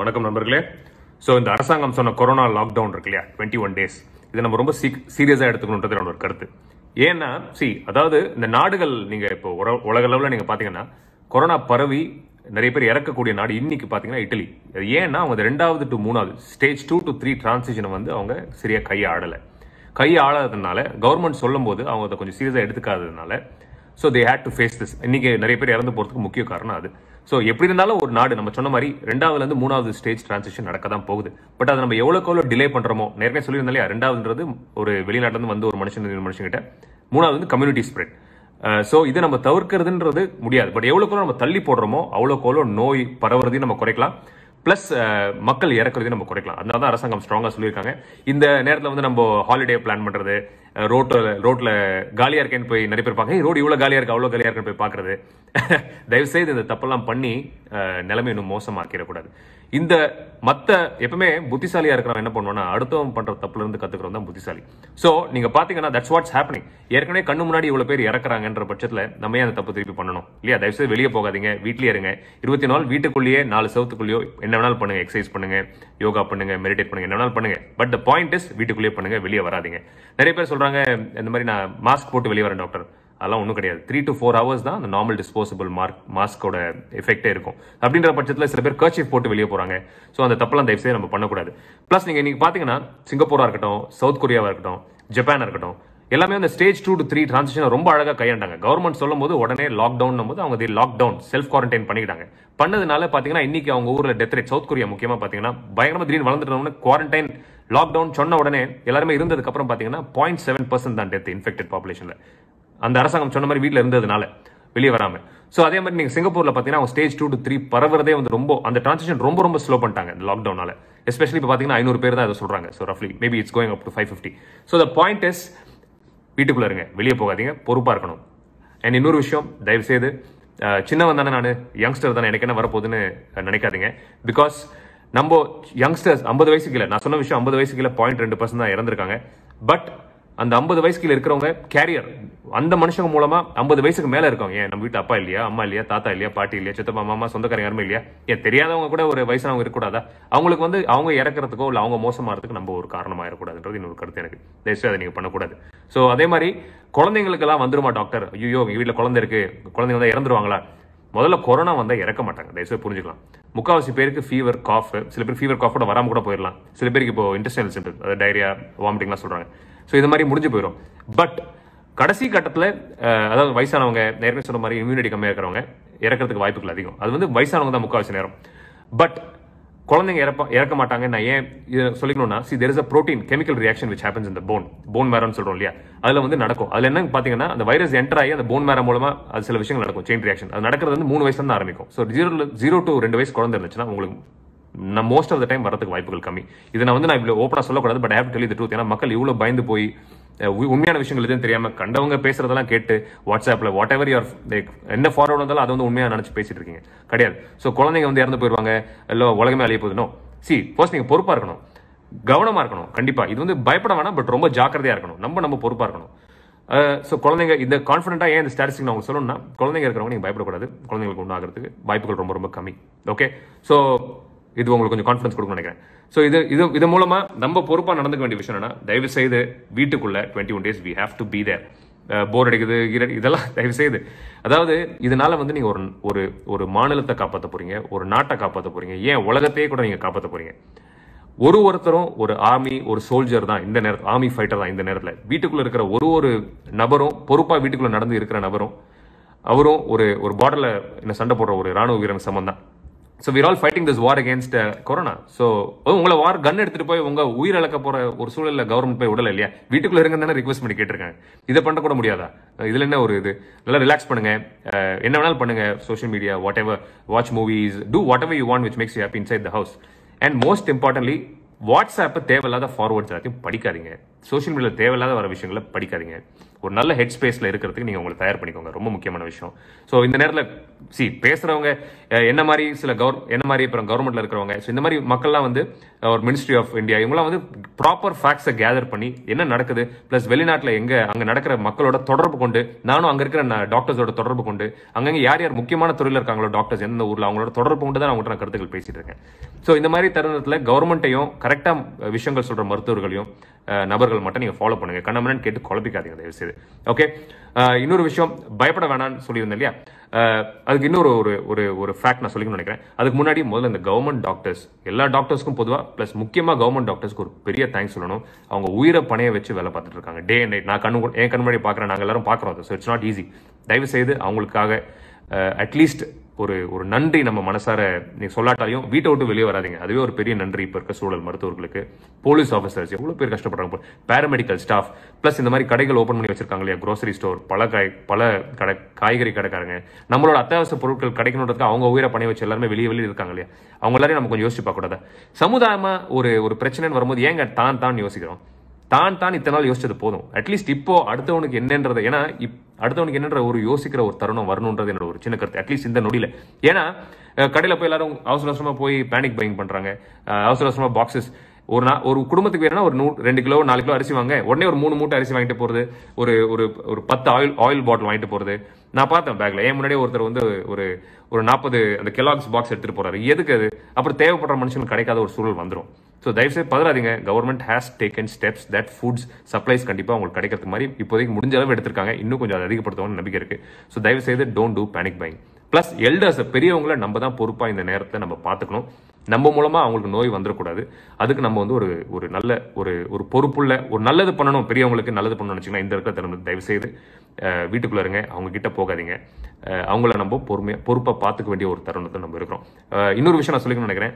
வணக்கம் நண்பர்களே ஸோ இந்த அரசாங்கம் சொன்ன கொரோனா லாக்டவுன் இருக்கு இல்லையா டுவெண்ட்டி ஒன் டேஸ் இதை நம்ம ரொம்ப சீக் சீரியஸாக எடுத்துக்கணுன்றது என்னோட கருத்து ஏன்னா சி அதாவது இந்த நாடுகள் நீங்கள் இப்போ உல உலக அளவில் நீங்கள் பார்த்தீங்கன்னா கொரோனா பரவி நிறைய பேர் இறக்கக்கூடிய நாடு இன்னைக்கு பார்த்தீங்கன்னா இட்டலி அது ஏன்னா அவங்க ரெண்டாவது டு மூணாவது ஸ்டேஜ் டூ டு த்ரீ டிரான்சிஷனை வந்து அவங்க சரியாக கையாடலை கையாளாததுனால கவர்மெண்ட் சொல்லும்போது அவங்க அதை கொஞ்சம் சீரியஸாக எடுத்துக்காததுனால so they had to face this இன்னைக்கு நிறைய பேர் இறந்து போகிறதுக்கு முக்கிய காரணம் அது ஸோ எப்படி இருந்தாலும் ஒரு நாடு நம்ம சொன்ன மாதிரி ரெண்டாவதுலேருந்து மூணாவது ஸ்டேஜ் டிரான்சிஷன் நடக்க தான் போகுது பட் அதை நம்ம எவ்வளோக்கு எவ்வளோ டிலே பண்ணுறோமோ நேரமே சொல்லியிருந்தாலே ரெண்டாவதுன்றது ஒரு வெளிநாட்டிலேருந்து வந்து ஒரு மனுஷன் ஒரு கிட்ட மூணாவது வந்து கம்யூனிட்டி ஸ்ப்ரெட் ஸோ இதை நம்ம தவிர்க்கிறதுன்றது முடியாது பட் எவ்வளோக்கு நம்ம தள்ளி போடுறோமோ அவ்வளோக்கு எவ்வளோ நோய் பரவுறதையும் நம்ம குறைக்கலாம் பிளஸ் uh, மக்கள் இறக்குறதையும் நம்ம குறைக்கலாம் அதனால தான் அரசாங்கம் ஸ்ட்ராங்காக சொல்லியிருக்காங்க இந்த நேரத்தில் வந்து நம்ம ஹாலிடே பிளான் பண்ணுறது ரோட்டில் ரோட்டில் காலியாக இருக்கேன்னு போய் நிறைய பேர் பார்க்க ரோடு இவ்வளோ காலியாக இருக்கு அவ்வளோ காலியாக இருக்குன்னு போய் பார்க்குறது தயவுசெய்து இந்த தப்பெல்லாம் பண்ணி நிலைமை இன்னும் மோசமாக்கிடக்கூடாது இந்த மற்ற எப்பவுமே புத்திசாலியாக இருக்கிறவன் என்ன பண்ணுவோம்னா அடுத்தவன் பண்ணுற தப்புலேருந்து கற்றுக்கிறவன் தான் புத்திசாலி ஸோ நீங்கள் பார்த்தீங்கன்னா தட்ஸ் வாட்ஸ் ஹேப்பனிங் ஏற்கனவே கண்ணு முன்னாடி இவ்வளோ பேர் இறக்குறாங்கன்ற பட்சத்தில் நம்ம ஏன் அந்த தப்பு திருப்பி பண்ணணும் இல்லையா தயவுசெய்து வெளியே போகாதீங்க வீட்லயே இருங்க இருபத்தி நாள் வீட்டுக்குள்ளேயே நாலு சவுத்துக்குள்ளேயோ என்ன வேணாலும் பண்ணுங்கள் எக்ஸசைஸ் பண்ணுங்கள் யோகா பண்ணுங்கள் மெடிடேட் பண்ணுங்க என்ன வேணாலும் பண்ணுங்க பட் த பாயிண்ட் இஸ் வீட்டுக்குள்ளேயே பண்ணுங்கள் வெளியே வராதிங்க நிறைய பேர் சொல்கிறாங்க இந்த மாதிரி நான் மாஸ்க் போட்டு வெளியே வரேன் டாக்டர் அதெல்லாம் ஒன்றும் கிடையாது த்ரீ டு ஃபோர் ஹவர்ஸ் தான் அந்த நார்மல் டிஸ்போசபிள் மார்க் மாஸ்கோட எஃபெக்டே இருக்கும் அப்படின்ற பட்சத்தில் சில பேர் கர்ச்சிப் போட்டு வெளியே போகிறாங்க ஸோ அந்த தப்பெல்லாம் தயவு செய்ய நம்ம பண்ணக்கூடாது ப்ளஸ் நீங்கள் இன்றைக்கி பார்த்தீங்கன்னா சிங்கப்பூராக இருக்கட்டும் சவுத் கொரியாவாக இருக்கட்டும் ஜப்பானாக இருக்கட்டும் எல்லாமே அந்த ஸ்டேஜ் டூ டு த்ரீ டிரான்சிஷனை ரொம்ப அழகாக கையாண்டாங்க கவர்மெண்ட் சொல்லும் போது உடனே லாக்டவுன் போது அவங்க லாக்டவுன் செல்ஃப் குவாரண்டைன் பண்ணிக்கிட்டாங்க பண்ணதுனால பார்த்தீங்கன்னா இன்னைக்கு அவங்க ஊரில் டெத் ரேட் சவுத் கொரியா முக்கியமாக பார்த்தீங்கன்னா பயங்கரமாக திடீர்னு வளர்ந்துட்டோம்னு குவாரண்டைன் லாக்டவுன் சொன்ன உடனே எல்லாருமே இருந்ததுக்கப்புறம் பார்த்தீங்கன்னா பாயிண்ட் செவன் பர்சன்ட் தான் டெத் இன்ஃபெக்டட் பாப்புலேஷனில் அந்த அரசாங்கம் சொன்ன மாதிரி வீட்டில் இருந்ததுனால வெளியே வராமல் ஸோ அதே மாதிரி நீங்கள் சிங்கப்பூரில் பார்த்தீங்கன்னா அவங்க ஸ்டேஜ் டூ டு த்ரீ பரவுறதே வந்து ரொம்ப அந்த டிரான்சாக்ஷன் ரொம்ப ரொம்ப ஸ்லோ பண்ணிட்டாங்க இந்த லாக்டவுனால் எஸ்பெஷலி இப்போ பார்த்தீங்கன்னா ஐநூறு பேர் தான் அதை சொல்கிறாங்க ஸோ ரஃப்லி maybe it's going up to five fifty so the point is வீட்டுக்குள்ளே இருங்க வெளியே போகாதீங்க பொறுப்பாக இருக்கணும் அண்ட் இன்னொரு விஷயம் தயவுசெய்து செய்து சின்னவன் தானே நான் யங்ஸ்டர் தானே எனக்கு என்ன வரப்போகுதுன்னு நினைக்காதீங்க பிகாஸ் நம்ம யங்ஸ்டர்ஸ் ஐம்பது வயசுக்கு இல்லை நான் சொன்ன விஷயம் ஐம்பது வயசுக்கு இல்லை பாயிண்ட் ரெண்டு பர்சன்ட் தான் இறந்துருக்காங்க பட் அந்த ஐம்பது வயசுக்கு இருக்கிறவங்க கேரியர் அந்த மனுஷங்க மூலமா ஐம்பது வயசுக்கு மேல இருக்கவங்க ஏன் நம்ம வீட்டு அப்பா இல்லையா அம்மா இல்லையா தாத்தா இல்லையா பாட்டி இல்லையா சித்தப்பா மாமா சொந்தக்காரங்க யாருமே இல்லையா ஏன் தெரியாதவங்க கூட ஒரு வயசானவங்க இருக்கக்கூடாதா அவங்களுக்கு வந்து அவங்க இறக்குறதுக்கோ இல்லை அவங்க மோசமாகிறதுக்கு நம்ம ஒரு காரணமாக இருக்கக்கூடாதுன்றது இன்னொரு கருத்து எனக்கு தயவுசு அதை நீங்கள் பண்ணக்கூடாது ஸோ அதே மாதிரி குழந்தைங்களுக்கெல்லாம் வந்துருமா டாக்டர் ஐயோ எங்கள் வீட்டில் குழந்தை இருக்கு குழந்தைங்க வந்து இறந்துருவாங்களா முதல்ல கொரோனா வந்தால் இறக்க மாட்டாங்க தயவுசெய்து புரிஞ்சுக்கலாம் முக்கால்வாசி பேருக்கு ஃபீவர் காஃப் சில பேர் ஃபீவர் காஃப் கூட வராமல் கூட போயிடலாம் சில பேருக்கு இப்போ இன்டர்ஸ்டல் சிம்பிள் அதாவது டைரியா வாமிட்டிங்லாம் சொல்கிறாங்க ஸோ இது மாதிரி முடிஞ்சு போயிடும் பட் கடைசி கட்டத்தில் அதாவது வயசானவங்க நேரமே சொன்ன மாதிரி இம்யூனிட்டி கம்மியாக இருக்கிறவங்க இறக்கிறதுக்கு வாய்ப்புகள் அதிகம் அது வந்து வயசானவங்க தான் முக்கால்வாசி நேரம் பட் குழந்தைங்க இறப்ப இறக்க மாட்டாங்க நான் ஏன் சொல்லிக்கணும்னா see there is a protein chemical reaction which happens இந்த போன் போன் மேரம்னு சொல்கிறோம் இல்லையா அதில் வந்து நடக்கும் அதில் என்ன பார்த்தீங்கன்னா அந்த வைரஸ் என்டர் ஆகி அந்த போன் மேரம் மூலமாக அது சில விஷயங்கள் நடக்கும் செயின் ரியாக்ஷன் அது நடக்கிறது வந்து மூணு வயசுல தான் ஆரம்பிக்கும் ஸோ ஜீரோ ஜீரோ டு ரெண்டு வயசு குழந்தை இருந்துச்சுன்னா உங்களுக்கு நான் மோஸ்ட் ஆஃப் த டைம் வரதுக்கு வாய்ப்புகள் கம்மி இதை நான் வந்து நான் இவ்வளோ ஓப்பனாக சொல்லக்கூடாது பட் ஹேப் டெலி த ட்ரூத் ஏன்னா மக்கள் இவ்வளோ பயந்து போய் உண்மையான விஷயங்கள் எதுவும் தெரியாமல் கண்டவங்க பேசுறதெல்லாம் கேட்டு வாட்ஸ்அப்பில் வாட் எவர் யூர் லைக் என்ன ஃபார்வர்ட் வந்தாலும் அதை வந்து உண்மையாக நினச்சி பேசிட்டு இருக்கீங்க கிடையாது ஸோ குழந்தைங்க வந்து இறந்து போயிடுவாங்க இல்லை உலகமே அழிய போதுனோ சி ஃபர்ஸ்ட் நீங்கள் பொறுப்பாக இருக்கணும் கவனமாக இருக்கணும் கண்டிப்பாக இது வந்து பயப்பட வேணாம் பட் ரொம்ப ஜாக்கிரதையாக இருக்கணும் நம்ம நம்ம பொறுப்பாக இருக்கணும் ஸோ குழந்தைங்க இந்த கான்ஃபிடென்ட்டாக ஏன் இந்த ஸ்டாட்டிஸ்டிக் நான் உங்களுக்கு சொல்லணும்னா குழந்தைங்க இருக்கிறவங்க நீங்கள் பயப்படக்கூடாது குழந்தைங்களுக்கு ஒன்றாகிறதுக்கு வாய்ப்புகள் ரொம்ப ரொம்ப கம்மி ஓகே ஸோ இது உங்களுக்கு கொஞ்சம் கான்ஃபிடன்ஸ் கொடுக்க நினைக்கிறேன் ஸோ இது இது இது மூலமாக நம்ம பொறுப்பாக நடந்துக்க வேண்டிய விஷயம் என்ன தயவு செய்து வீட்டுக்குள்ளே twenty one days we have to be there bore அடிக்குது இரடி இதெல்லாம் தயவு செய்து அதாவது இதனால வந்து நீங்கள் ஒரு ஒரு ஒரு மாநிலத்தை காப்பாற்ற போறீங்க ஒரு நாட்டை காப்பாற்ற போகிறீங்க ஏன் உலகத்தையே கூட நீங்கள் காப்பாற்ற போகிறீங்க ஒரு ஒருத்தரும் ஒரு ஆர்மி ஒரு சோல்ஜர் தான் இந்த நேரத்தில் ஆர்மி ஃபைட்டர் தான் இந்த நேரத்தில் வீட்டுக்குள்ளே இருக்கிற ஒரு ஒரு நபரும் பொறுப்பாக வீட்டுக்குள்ளே நடந்து இருக்கிற நபரும் அவரும் ஒரு ஒரு பாடலில் என்ன சண்டை போடுற ஒரு ராணுவ வீரன் சம்மந்தான் so we're all fighting this war against corona so உங்களை வார் கன் எடுத்துகிட்டு போய் உங்கள் உயிர் இழக்க போகிற ஒரு சூழலில் கவர்மெண்ட் போய் விடல இல்லையா வீட்டுக்குள்ளே இருங்க தானே ரிக்வஸ்ட் பண்ணி கேட்டிருக்கேன் இதை பண்ண கூட முடியாதா இதில் என்ன ஒரு இது நல்லா ரிலாக்ஸ் பண்ணுங்கள் என்ன வேணாலும் பண்ணுங்கள் social media whatever watch movies do whatever you want which makes you happy inside the house and most importantly வாட்ஸ்அப்பை தேவையில்லாத ஃபார்வர்ட்ஸ் எல்லாத்தையும் படிக்காதீங்க சோஷியல் மீடியாவில் தேவையில்லாத வர விஷயங்களை படிக்காதீங்க ஒரு நல்ல ஹெட் ஸ்பேஸில் இருக்கிறதுக்கு நீங்கள் உங்களை தயார் பண்ணிக்கோங்க ரொம்ப முக்கியமான விஷயம் ஸோ இந்த நேரத்தில் சி பேசுகிறவங்க என்ன மாதிரி சில கவர் என்ன மாதிரி அப்புறம் கவர்மெண்ட்டில் இருக்கிறவங்க ஸோ இந்த மாதிரி மக்கள்லாம் வந்து ஒரு மினிஸ்ட்ரி ஆஃப் இந்தியா இவங்களாம் வந்து ப்ராப்பர் ஃபேக்ட்ஸை கேதர் பண்ணி என்ன நடக்குது ப்ளஸ் வெளிநாட்டில் எங்கே அங்கே நடக்கிற மக்களோட தொடர்பு கொண்டு நானும் அங்கே இருக்கிற டாக்டர்ஸோட தொடர்பு கொண்டு அங்கங்கே யார் யார் முக்கியமான தொழில் இருக்காங்களோ டாக்டர்ஸ் எந்த ஊரில் அவங்களோட தொடர்பு கொண்டு தான் அவங்கள்ட்ட நான் கருத்துக்கள் பேசிட்டு இருக்கேன் ஸோ இந்த மாதிரி தருணத்தில் கவர்மெண்ட்டையும் கரெக்டாக விஷயங்கள் சொல்கிற மருத்துவர்களையும் நபர்கள் மட்டும் நீங்கள் ஃபாலோ பண்ணுங்கள் கண்ணமனன் கேட்டு குழப்பிக்காதீங்க தயவுசெய்து இருந்தது ஓகே இன்னொரு விஷயம் பயப்பட வேணாம்னு சொல்லியிருந்தேன் இல்லையா அதுக்கு இன்னொரு ஒரு ஒரு ஒரு ஃபேக்ட் நான் சொல்லிக்கணும்னு நினைக்கிறேன் அதுக்கு முன்னாடி முதல்ல இந்த கவர்மெண்ட் டாக்டர்ஸ் எல்லா டாக்டர்ஸ்க்கும் பொதுவாக ப்ளஸ் முக்கியமாக கவர்மெண்ட் டாக்டர்ஸ்க்கு ஒரு பெரிய தேங்க்ஸ் சொல்லணும் அவங்க உயிரை பணைய வச்சு வேலை பார்த்துட்டு இருக்காங்க டே அண்ட் நைட் நான் கண்ணு என் கண் முன்னாடி பார்க்குறேன் நாங்கள் எல்லாரும் பார்க்குறோம் ஸோ இட்ஸ் நாட் ஈஸி தயவு செய்து அவங்களுக்காக அட்லீஸ்ட் ஒரு ஒரு நன்றி நம்ம மனசார நீங்க சொல்லாட்டாலையும் வீட்டை விட்டு வெளியே வராதிங்க அதுவே ஒரு பெரிய நன்றி இப்போ இருக்க சூழல் மருத்துவர்களுக்கு போலீஸ் ஆஃபீஸர்ஸ் எவ்வளோ பேர் கஷ்டப்படுறாங்க பேராமெடிக்கல் ஸ்டாஃப் ப்ளஸ் இந்த மாதிரி கடைகள் ஓப்பன் பண்ணி வச்சிருக்காங்க இல்லையா க்ரோசரி ஸ்டோர் பல காய் பல கடை காய்கறி கடைக்காரங்க நம்மளோட அத்தியாவசிய பொருட்கள் கிடைக்கணுன்றதுக்கு அவங்க உயிரை பணி வச்சு எல்லாருமே வெளியே வெளியே இருக்காங்க இல்லையா அவங்க எல்லாரையும் நம்ம கொஞ்சம் யோசிச்சு பார்க்கக்கூடாது சமுதாயமாக ஒரு ஒரு பிரச்சனைன்னு வரும்போது ஏங்க தான் தான் யோசிக்கிறோம் தான் தான் இத்தனை நாள் யோசிச்சது போதும் அட்லீஸ்ட் இப்போ அடுத்தவனுக்கு என்னன்றது ஏன்னா இப் அடுத்தவனுக்கு என்னன்ற ஒரு யோசிக்கிற ஒரு தருணம் வரணுன்றது என்னோட ஒரு சின்ன கருத்து அட்லீஸ்ட் இந்த நொடியில் ஏன்னா கடையில் போய் எல்லாரும் அவசர அவசரமாக போய் பேனிக் பையிங் பண்ணுறாங்க அவசர அவசரமாக பாக்ஸஸ் ஒரு நா ஒரு குடும்பத்துக்கு வேணும்னா ஒரு நூ ரெண்டு கிலோ நாலு கிலோ அரிசி வாங்க உடனே ஒரு மூணு மூட்டை அரிசி வாங்கிட்டு போகிறது ஒரு ஒரு ஒரு பத்து ஆயில் ஆயில் பாட்டில் வாங்கிட்டு போகிறது நான் பார்த்தேன் பேக்கில் ஏன் முன்னாடியே ஒருத்தர் வந்து ஒரு ஒரு நாற்பது அந்த கெலாக்ஸ் பாக்ஸ் எடுத்துகிட்டு போகிறாரு எதுக்கு அது அப்புறம் தேவைப்படுற மனுஷனுக்கு கிடைக்காத ஒரு சூழல் வந்துடும் ஸோ தயவு செய்து பதறாதீங்க government has taken steps that foods supplies கண்டிப்பாக உங்களுக்கு கிடைக்கிறது மாதிரி இப்போதைக்கு முடிஞ்ச அளவு எடுத்திருக்காங்க இன்னும் கொஞ்சம் அதிகப்படுத்தணும்னு நம்பிக்கை இருக்குது ஸோ தயவு செய்து don't do panic buying plus elders பெரியவங்கள நம்ம தான் பொறுப்பாக இந்த நேரத்தை நம்ம பார்த்துக்கணும் நம்ம மூலமாக அவங்களுக்கு நோய் வந்துடக்கூடாது அதுக்கு நம்ம வந்து ஒரு ஒரு நல்ல ஒரு ஒரு பொறுப்புள்ள ஒரு நல்லது பண்ணணும் பெரியவங்களுக்கு நல்லது பண்ணணும்னு வச்சிங்கன்னா இந்த இருக்கிற தருணம் தயவுசெய்து வீட்டுக்குள்ளே இருங்க அவங்க கிட்ட போகாதீங்க அவங்கள நம்ம பொறுமையாக பொறுப்பாக பார்த்துக்க வேண்டிய ஒரு தருணத்தை நம்ம இருக்கிறோம் இன்னொரு விஷயம் நான் சொல்லிக்கணும்னு நினைக்கிறேன்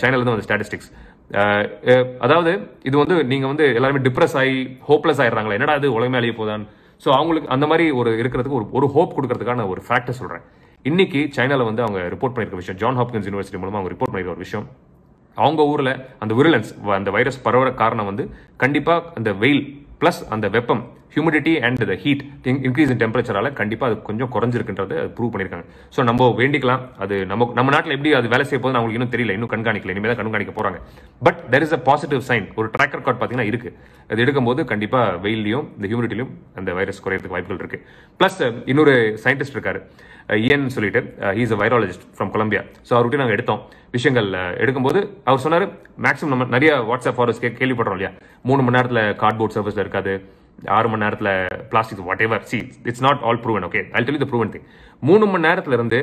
சைனலேருந்து வந்து ஸ்டாட்டிஸ்டிக்ஸ் அதாவது இது வந்து நீங்கள் வந்து எல்லாருமே டிப்ரெஸ் ஆகி ஹோப்லெஸ் ஆயிடுறாங்களே என்னடா அது உலகமே அழிய போதான் ஸோ அவங்களுக்கு அந்த மாதிரி ஒரு இருக்கிறதுக்கு ஒரு ஒரு ஹோப் கொடுக்கறதுக்கான ஒரு ஃபேக்டர் சொல்கிறேன் இன்னைக்கு சைனாவில் வந்து அவங்க ரிப்போர்ட் பண்ணியிருக்க விஷயம் ஜான் ஹாப்கின்ஸ் யூனிவர்சிட்டி மூலமாக அவங்க ரிப்போர்ட் பண்ணியிருக்க ஒரு விஷயம் அவங்க ஊரில் அந்த விருலன்ஸ் அந்த வைரஸ் பரவுற காரணம் வந்து கண்டிப்பாக அந்த வெயில் ப்ளஸ் அந்த வெப்பம் humidity and the heat increase in டெம்பரேச்சரால் கண்டிப்பாக அது கொஞ்சம் குறைஞ்சிருக்குன்றது அது ப்ரூவ் பண்ணியிருக்காங்க ஸோ நம்ம வேண்டிக்கலாம் அது நம்ம நம்ம நாட்டில் எப்படி அது வேலை செய்ய போது அவங்களுக்கு இன்னும் தெரியல இன்னும் கண்காணிக்கல இனிமேல் தான் கண்காணிக்க போகிறாங்க but there is a positive sign ஒரு ட்ராக் ரெக்கார்ட் பார்த்தீங்கன்னா இருக்குது அது எடுக்கும்போது கண்டிப்பாக வெயிலையும் இந்த ஹியூமிடிட்டிலும் அந்த வைரஸ் குறையிறதுக்கு வாய்ப்புகள் இருக்குது ப்ளஸ் இன்னொரு சயின்டிஸ்ட் இருக்கார் ஏன்னு சொல்லிட்டு he's a virologist from Columbia so அவர்கிட்ட நாங்கள் எடுத்தோம் விஷயங்கள் எடுக்கும்போது அவர் சொன்னார் மேக்ஸிமம் நம்ம நிறைய வாட்ஸ்அப் ஃபாரஸ்ட் கேள்விப்படுறோம் இல்லையா மூணு மணி நேரத்தில் கார்ட்போர்ட் சர்வீஸில் இருக்காது ஆறு மணி நேரத்தில் plastic whatever see it's not all proven okay I'll tell the proven thing மூணு மணி நேரத்தில் இருந்து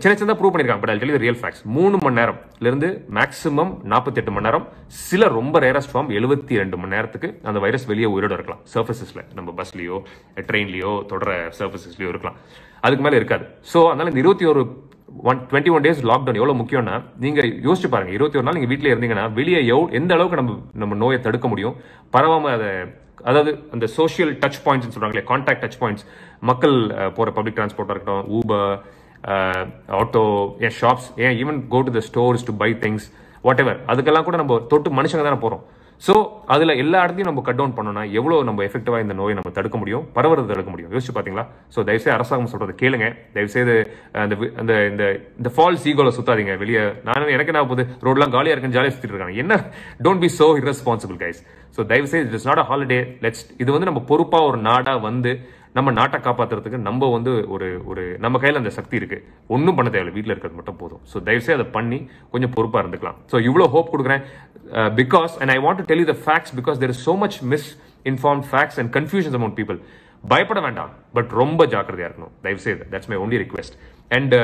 சின்ன சின்னதாக ப்ரூவ் பண்ணியிருக்காங்க but I'll tell real facts மூணு மணி நேரம்லேருந்து மேக்ஸிமம் நாற்பத்தெட்டு மணி நேரம் சில ரொம்ப ரேரஸ்ட் ஃபார்ம் எழுபத்தி ரெண்டு மணி நேரத்துக்கு அந்த வைரஸ் வெளியே உயிரோடு இருக்கலாம் சர்ஃபஸஸில் நம்ம பஸ்லேயோ ட்ரெயின்லேயோ தொடர சர்ஃபஸஸ்லேயோ இருக்கலாம் அதுக்கு மேலே இருக்காது ஸோ அதனால் இந்த இருபத்தி ஒரு one twenty one days lockdown எவ்வளோ முக்கியம்னா நீங்கள் யோசிச்சு பாருங்கள் இருபத்தி ஒரு நாள் நீங்கள் வீட்டில் இருந்தீங்கன்னா வெளியே எவ் எந்த அளவுக்கு நம்ம நம்ம நோயை தடுக்க முடியும் பரவாமல் அதை அதாவது அந்த சோஷியல் டச் பாயிண்ட்ஸ்னு சொல்கிறாங்களே கான்டாக்ட் டச் பாயிண்ட்ஸ் மக்கள் போகிற பப்ளிக் டிரான்ஸ்போர்ட்டாக இருக்கட்டும் ஊபர் ஆட்டோ ஏன் ஷாப்ஸ் ஏன் even go to the stores to buy things whatever அதுக்கெல்லாம் கூட நம்ம தொட்டு மனுஷங்க தானே போகிறோம் ஸோ அதில் எல்லா இடத்தையும் நம்ம கட் டவுன் பண்ணோம்னா எவ்வளோ நம்ம எஃபெக்டிவாக இந்த நோயை நம்ம தடுக்க முடியும் பரவுறது தடுக்க முடியும் யோசிச்சு பார்த்தீங்களா ஸோ தயவுசெய்து அரசாங்கம் சொல்கிறது கேளுங்க தயவுசெய்து அந்த அந்த இந்த இந்த ஃபால்ஸ் ஈகோவில் சுற்றாதீங்க வெளியே நான் எனக்கு என்ன போகுது ரோடெலாம் காலியாக இருக்குன்னு ஜாலியாக சுற்றிட்டு இருக்காங்க என்ன don't be so irresponsible guys so தயவுசெய்து it is not a holiday let's இது வந்து நம்ம பொறுப்பாக ஒரு நாடாக வந்து நம்ம நாட்டை காப்பாற்றுறதுக்கு நம்ம வந்து ஒரு ஒரு நம்ம கையில் அந்த சக்தி இருக்குது ஒன்றும் பண்ண தேவையில்லை வீட்டில் இருக்கிறது மட்டும் போதும் ஸோ தயவுசெய்து அதை பண்ணி கொஞ்சம் பொறுப்பாக இருந்துக்கலாம் ஸோ இவ்வளோ ஹோப் கொடுக்குறேன் because and I want to tell the facts because there is so much misinform facts and confusions amount people பயப்பட வேண்டாம் பட் ரொம்ப ஜாக்கிரதையாக இருக்கணும் தயவுசெய்து that's my only request and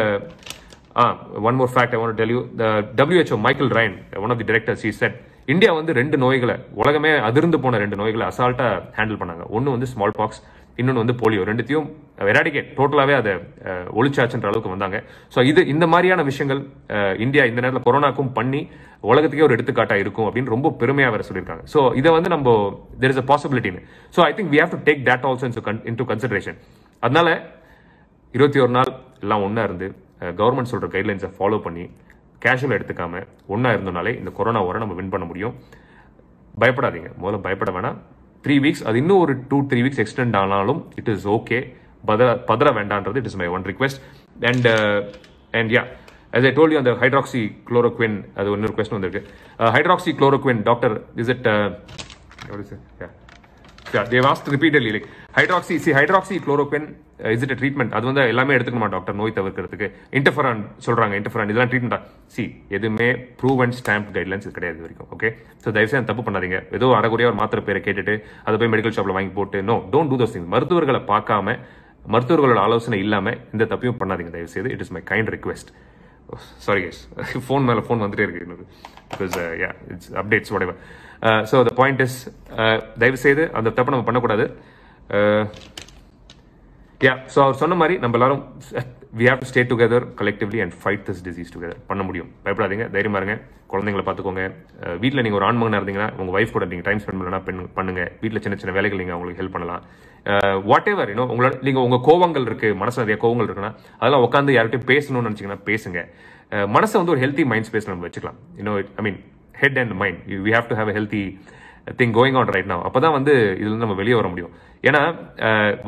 one more fact I want tell you the WHO Michael Ryan one of the directors he said India வந்து ரெண்டு நோய்களை உலகமே அதிர்ந்து போன ரெண்டு நோய்களை அசால்ட்டாக ஹேண்டில் பண்ணாங்க ஒன்று வந்து ஸ்மால் பாக்ஸ் இன்னொன்று வந்து போலியோ ரெண்டுத்தையும் வெராடிகேட் டோட்டலாகவே அதை ஒழிச்சாச்சுன்ற அளவுக்கு வந்தாங்க ஸோ இது இந்த மாதிரியான விஷயங்கள் இந்தியா இந்த நேரத்தில் கொரோனாக்கும் பண்ணி உலகத்துக்கே ஒரு எடுத்துக்காட்டாக இருக்கும் அப்படின்னு ரொம்ப பெருமையாக வேறு சொல்லியிருக்காங்க ஸோ இதை வந்து நம்ம தெர் இஸ் அ பாசிபிலிட்டின்னு so I think we have to take that also into consideration அதனால இருபத்தி ஒரு நாள் எல்லாம் ஒன்றா இருந்து கவர்மெண்ட் சொல்கிற கைட்லைன்ஸை ஃபாலோ பண்ணி கேஷுவல் எடுத்துக்காம ஒன்றா இருந்தனாலே இந்த கொரோனா வர நம்ம வின் பண்ண முடியும் பயப்படாதீங்க முதல்ல பயப்பட வேணாம் த்ரீ வீக்ஸ் அது இன்னும் ஒரு டூ த்ரீ வீக்ஸ் எக்ஸ்டெண்ட் ஆனாலும் இட் இஸ் ஓகே பதற பதற வேண்டான்றது it is my one request and and ya as I told you, அந்த ஹைட்ராக்சி குளோரோக்வின் அது ஒன்று ரிக்வெஸ்ட் வந்திருக்கு hydroxychloroquine doctor is it தேவாஸ்ட் repeatedly like hydroxy see hydroxychloroquine is it treatment அது வந்து எல்லாமே எடுத்துக்கணுமா டாக்டர் நோய் தவிர்க்கிறதுக்கு இன்டர்ஃபரான் சொல்கிறாங்க இன்டர்ஃபரான் இதெல்லாம் ட்ரீட்மெண்ட்டா சி எதுவுமே ப்ரூவ் அண்ட் ஸ்டாம்ப் கைட்லைன்ஸ் இது கிடையாது வரைக்கும் ஓகே ஸோ தயவுசெய்து தப்பு பண்ணாதீங்க ஏதோ அரைக்குறையாக ஒரு மாத்திரை பேரை கேட்டுட்டு அதை போய் மெடிக்கல் ஷாப்பில் வாங்கி போட்டு no don't do those things மருத்துவர்களை பார்க்காம மருத்துவர்களோட ஆலோசனை இல்லாமல் இந்த தப்பையும் பண்ணாதீங்க தயவுசெய்து it is my kind request sorry yes phone மேலே ஃபோன் வந்துட்டே இருக்கு எனக்கு பிகாஸ் யா இட்ஸ் அப்டேட்ஸ் உடையவர் ஸோ த பாயிண்ட் இஸ் தயவுசெய்து அந்த தப்பை நம்ம பண்ணக்கூடாது uh, யா ஸோ அவர் சொன்ன மாதிரி நம்ம எல்லாரும் we have stay together collectively and fight this disease together பண்ண முடியும் பயப்படாதீங்க தைரியமாக இருங்க குழந்தைங்களை பார்த்துக்கோங்க வீட்டில் நீங்கள் ஒரு ஆண் மகனாக இருந்தீங்கன்னா உங்கள் ஒய்ஃப் கூட நீங்கள் டைம் ஸ்பெண்ட் பண்ணலாம் பெண் பண்ணுங்க வீட்டில் சின்ன சின்ன வேலைகள் நீங்கள் அவங்களுக்கு ஹெல்ப் பண்ணலாம் வாட் எவர் இன்னும் உங்களோட நீங்கள் உங்கள் கோவங்கள் இருக்குது மனசு நிறைய கோவங்கள் இருக்குன்னா அதெல்லாம் உட்காந்து யார்கிட்டையும் பேசணும்னு நினச்சிங்கன்னா பேசுங்க மனசை வந்து ஒரு ஹெல்த்தி மைண்ட் ஸ்பேஸ் நம்ம வச்சுக்கலாம் you know I mean head and mind you we have to have a healthy thing going on right நான் அப்போ தான் வந்து இதுலேருந்து நம்ம வெளியே வர முடியும் ஏன்னா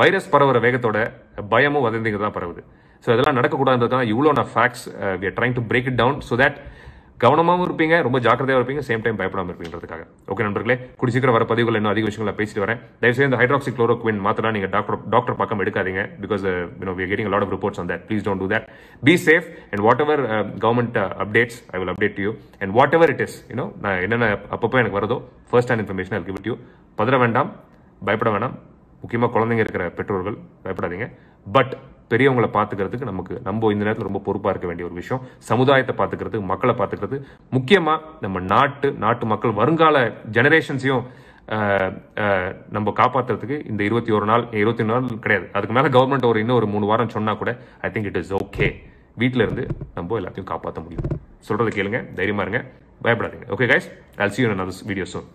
வைரஸ் பரவுற வேகத்தோட பயமும் வதந்திங்க தான் பரவுது ஸோ இதெல்லாம் தான் இவ்வளோ நான் facts we are trying to break it down so that கவனமாகவும் இருப்பீங்க ரொம்ப ஜாக்கிரதையாக இருப்பீங்க சேம் டைம் பயப்படாமல் இருப்பீங்கிறதுக்காக ஓகே நண்பர்களே குடி சீக்கிரம் வர பதிவுகள் இன்னும் அதிக விஷயங்களை பேசிட்டு வரேன் தயவுசெய்து இந்த ஹைட்ராக்சி குளோரோக்வின் மாத்திரம் நீங்கள் டாக்டர் டாக்டர் பக்கம் எடுக்காதீங்க because you know we getting lot of reports அந்த please don't do that be safe and whatever government updates I will update you and whatever it is you know நான் என்னென்ன அப்பப்போ எனக்கு வருதோ ஃபர்ஸ்ட் ஹேண்ட் இன்ஃபர்மேஷன் எல்கி விட் you பதற வேண்டாம் பயப்பட வேண்டாம் முக்கியமாக குழந்தைங்க இருக்கிற பெற்றோர்கள் பயப்படாதீங்க பட் பெரியவங்களை பார்த்துக்கிறதுக்கு நமக்கு நம்ம இந்த நேரத்தில் ரொம்ப பொறுப்பாக இருக்க வேண்டிய ஒரு விஷயம் சமுதாயத்தை பார்த்துக்கிறதுக்கு மக்களை பார்த்துக்கிறது முக்கியமாக நம்ம நாட்டு நாட்டு மக்கள் வருங்கால ஜெனரேஷன்ஸையும் நம்ம காப்பாற்றுறதுக்கு இந்த இருபத்தி ஒரு நாள் இருபத்தி நாள் கிடையாது அதுக்கு மேலே கவர்மெண்ட் ஒரு இன்னும் ஒரு மூணு வாரம் சொன்னால் கூட I think it is okay வீட்டில் இருந்து நம்ம எல்லாத்தையும் காப்பாற்ற முடியும் சொல்கிறத கேளுங்க தைரியமாக இருங்க பயப்படாதீங்க okay guys I'll see you video zone